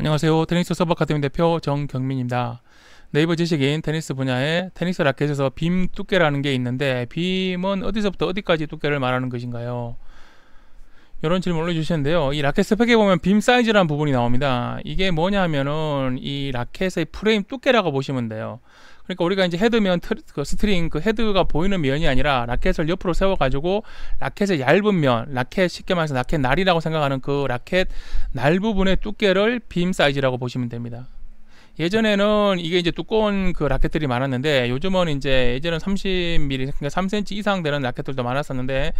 안녕하세요. 테니스 서버 카테미 대표 정경민입니다. 네이버 지식인 테니스 분야에 테니스 라켓에서 빔 두께라는 게 있는데 빔은 어디서부터 어디까지 두께를 말하는 것인가요? 이런 질문 올려주셨는데요. 이 라켓 스펙에 보면 빔 사이즈라는 부분이 나옵니다. 이게 뭐냐 하면은 이 라켓의 프레임 두께라고 보시면 돼요. 그러니까 우리가 이제 헤드면 트, 그 스트링 그 헤드가 보이는 면이 아니라 라켓을 옆으로 세워가지고 라켓의 얇은 면, 라켓 쉽게 말해서 라켓 날이라고 생각하는 그 라켓 날 부분의 두께를 빔 사이즈라고 보시면 됩니다. 예전에는 이게 이제 두꺼운 그 라켓들이 많았는데 요즘은 이제 예전은 30mm 그러니까 3cm 이상 되는 라켓들도 많았었는데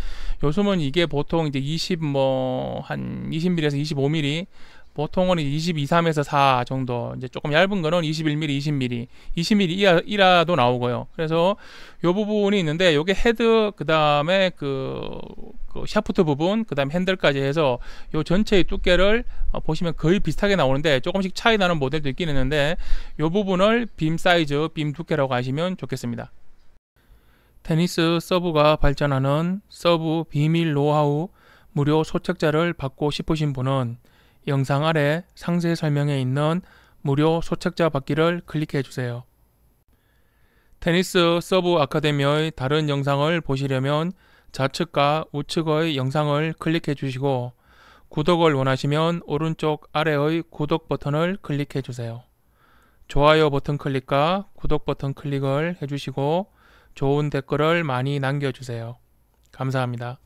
요즘은 이게 보통 이제 20 뭐 한 20mm에서 25mm 보통은 22, 3에서 4 정도 이제 조금 얇은 거는 21mm, 20mm, 20mm 이하, 이도 나오고요. 그래서 요 부분이 있는데 요게 헤드 그 다음에 그그 샤프트 부분 그 다음 핸들까지 해서 이 전체의 두께를 어, 보시면 거의 비슷하게 나오는데 조금씩 차이 나는 모델도 있긴 있는데 이 부분을 빔 사이즈 빔 두께라고 하시면 좋겠습니다 테니스 서브가 발전하는 서브 비밀 노하우 무료 소책자를 받고 싶으신 분은 영상 아래 상세 설명에 있는 무료 소책자 받기를 클릭해 주세요. 테니스 서브 아카데미의 다른 영상을 보시려면 좌측과 우측의 영상을 클릭해 주시고 구독을 원하시면 오른쪽 아래의 구독 버튼을 클릭해 주세요. 좋아요 버튼 클릭과 구독 버튼 클릭을 해주시고 좋은 댓글을 많이 남겨주세요. 감사합니다.